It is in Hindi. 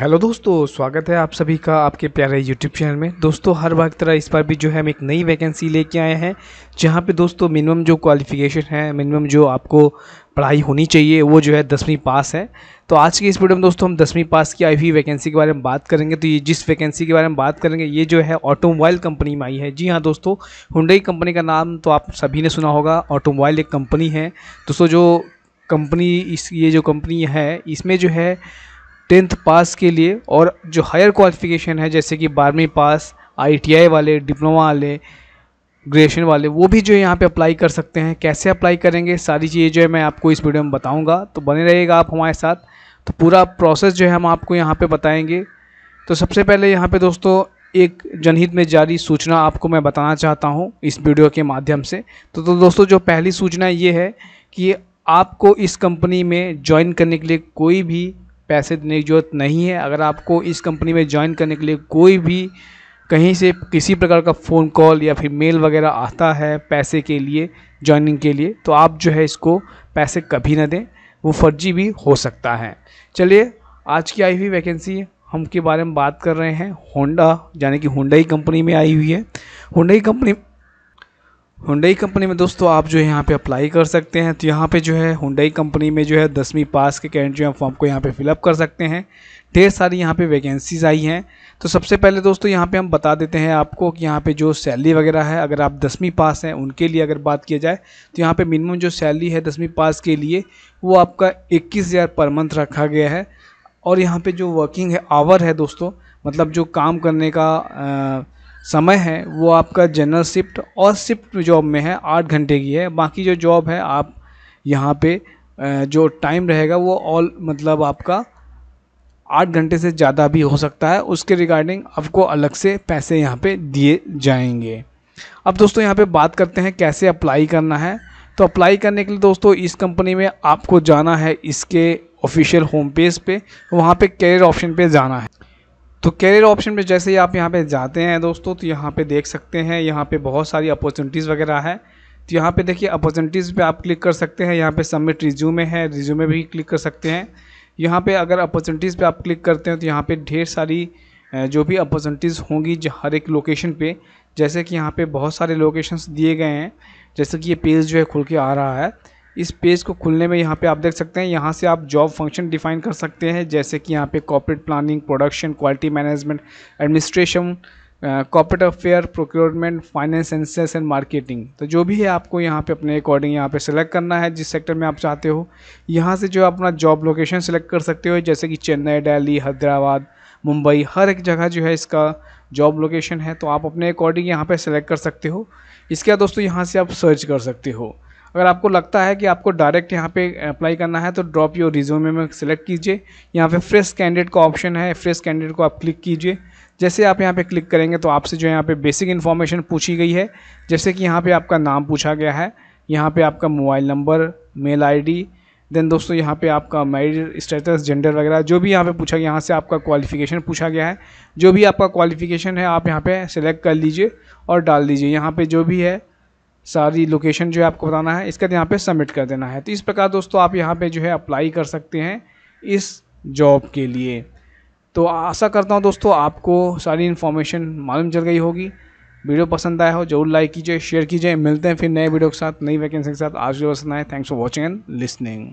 हेलो दोस्तों स्वागत है आप सभी का आपके प्यारे यूट्यूब चैनल में दोस्तों हर वक्त तरह इस बार भी जो है हम एक नई वैकेंसी लेके आए हैं जहाँ पे दोस्तों मिनिमम जो क्वालिफिकेशन है मिनिमम जो आपको पढ़ाई होनी चाहिए वो जो है दसवीं पास है तो आज के इस वीडियो में दोस्तों हम दसवीं पास की आई हुई वैकेंसी के बारे में बात करेंगे तो ये जिस वैकेंसी के बारे में बात करेंगे ये जो है ऑटोमोबाइल कंपनी में आई है जी हाँ दोस्तों हुंडई कंपनी का नाम तो आप सभी ने सुना होगा ऑटोमोबाइल एक कंपनी है दोस्तों जो कंपनी इस ये जो कंपनी है इसमें जो है टेंथ पास के लिए और जो हायर क्वालिफिकेशन है जैसे कि बारहवीं पास आईटीआई वाले डिप्लोमा वाले ग्रेजुएशन वाले वो भी जो यहाँ पे अप्लाई कर सकते हैं कैसे अप्लाई करेंगे सारी चीज़ें जो है मैं आपको इस वीडियो में बताऊँगा तो बने रहिएगा आप हमारे साथ तो पूरा प्रोसेस जो है हम आपको यहाँ पर बताएँगे तो सबसे पहले यहाँ पर दोस्तों एक जनहित में जारी सूचना आपको मैं बताना चाहता हूँ इस वीडियो के माध्यम से तो तो दोस्तों जो पहली सूचना ये है कि आपको इस कंपनी में ज्वाइन करने के लिए कोई भी पैसे देने की ज़रूरत नहीं है अगर आपको इस कंपनी में ज्वाइन करने के लिए कोई भी कहीं से किसी प्रकार का फ़ोन कॉल या फिर मेल वगैरह आता है पैसे के लिए ज्वाइनिंग के लिए तो आप जो है इसको पैसे कभी ना दें वो फर्जी भी हो सकता है चलिए आज की आई हुई वैकेंसी हम के बारे में बात कर रहे हैं होंडा यानी कि होंडा ही कंपनी में आई हुई है होंडा ही कंपनी हुंडई कंपनी में दोस्तों आप जो है यहाँ पे अप्लाई कर सकते हैं तो यहाँ पे जो है हुंडई कंपनी में जो है दसवीं पास के कैंड जो है फॉर्म को यहाँ पे फिलअप कर सकते हैं ढेर सारी यहाँ पे वैकेंसीज आई हैं तो सबसे पहले दोस्तों यहाँ पे हम बता देते हैं आपको कि यहाँ पे जो सैलरी वगैरह है अगर आप दसवीं पास हैं उनके लिए अगर बात किया जाए तो यहाँ पर मिनिमम जो सैलरी है दसवीं पास के लिए वो आपका इक्कीस हज़ार पर मंथ रखा गया है और यहाँ पर जो वर्किंग है आवर है दोस्तों मतलब जो काम करने का आ, समय है वो आपका जनरल शिफ्ट और शिफ्ट जॉब में है आठ घंटे की है बाकी जो जॉब है आप यहाँ पे जो टाइम रहेगा वो ऑल मतलब आपका आठ घंटे से ज़्यादा भी हो सकता है उसके रिगार्डिंग आपको अलग से पैसे यहाँ पे दिए जाएंगे अब दोस्तों यहाँ पे बात करते हैं कैसे अप्लाई करना है तो अप्लाई करने के लिए दोस्तों इस कंपनी में आपको जाना है इसके ऑफिशियल होम पेज पे वहाँ पे करियर ऑप्शन पे जाना है तो करियर ऑप्शन पे जैसे ही आप यहाँ पे जाते हैं दोस्तों तो यहाँ पे देख सकते हैं यहाँ पे बहुत सारी अपॉर्चुनिटीज़ वगैरह है तो यहाँ पे देखिए अपॉर्चुनिटीज़ पे आप क्लिक कर सकते हैं यहाँ पे सबमिट रिज्यूमे है रिज्यूमे भी क्लिक कर सकते हैं यहाँ पे अगर अपॉर्चुनिटीज़ पे आप क्लिक करते हैं तो यहाँ पे ढेर सारी जो भी अपॉर्चुनिटीज़ होंगी हर एक लोकेशन पर जैसे कि यहाँ पर बहुत सारे लोकेशन दिए गए हैं जैसे कि ये पेज जो है खुल के आ रहा है इस पेज को खुलने में यहाँ पे आप देख सकते हैं यहाँ से आप जॉब फंक्शन डिफाइन कर सकते हैं जैसे कि यहाँ पे corporate planning production quality management administration corporate affair procurement finance and sales and marketing तो जो भी है आपको यहाँ पे अपने अकॉर्डिंग यहाँ पे सिलेक्ट करना है जिस सेक्टर में आप चाहते हो यहाँ से जो अपना जॉब लोकेशन सेलेक्ट कर सकते हो जैसे कि चेन्नई दिल्ली हैदराबाद मुंबई हर एक जगह जो है इसका जॉब लोकेशन है तो आप अपने अकॉर्डिंग यहाँ पर सिलेक्ट कर सकते हो इसके बाद दोस्तों यहाँ से आप सर्च कर सकते हो अगर आपको लगता है कि आपको डायरेक्ट यहाँ पे अप्लाई करना है तो ड्रॉप योर रिज्यूमे में सेलेक्ट कीजिए यहाँ पे फ्रेश कैंडिडेट का ऑप्शन है फ्रेश कैंडिडेट को आप क्लिक कीजिए जैसे आप यहाँ पे क्लिक करेंगे तो आपसे जो यहाँ पे बेसिक इन्फॉर्मेशन पूछी गई है जैसे कि यहाँ पर आपका नाम पूछा गया है यहाँ पर आपका mobile number mail ID then दोस्तों यहाँ पे आपका मैरिड स्टेटस जेंडर वगैरह जो भी यहाँ पे पूछा गया यहाँ से आपका क्वालिफिकेशन पूछा गया है जो भी आपका क्वालिफिकेशन है आप यहाँ पे सेलेक्ट कर लीजिए और डाल दीजिए यहाँ पे जो भी है सारी लोकेशन जो है आपको बताना है इसके बाद यहाँ पे सबमिट कर देना है तो इस प्रकार दोस्तों आप यहाँ पे जो है अप्लाई कर सकते हैं इस जॉब के लिए तो आशा करता हूँ दोस्तों आपको सारी इन्फॉर्मेशन मालूम चल गई होगी वीडियो पसंद आया हो जरूर लाइक कीजिए शेयर कीजिए मिलते हैं फिर नए वीडियो के साथ नई वैकेंसी के साथ आज भी पसंद आए thanks for watching and listening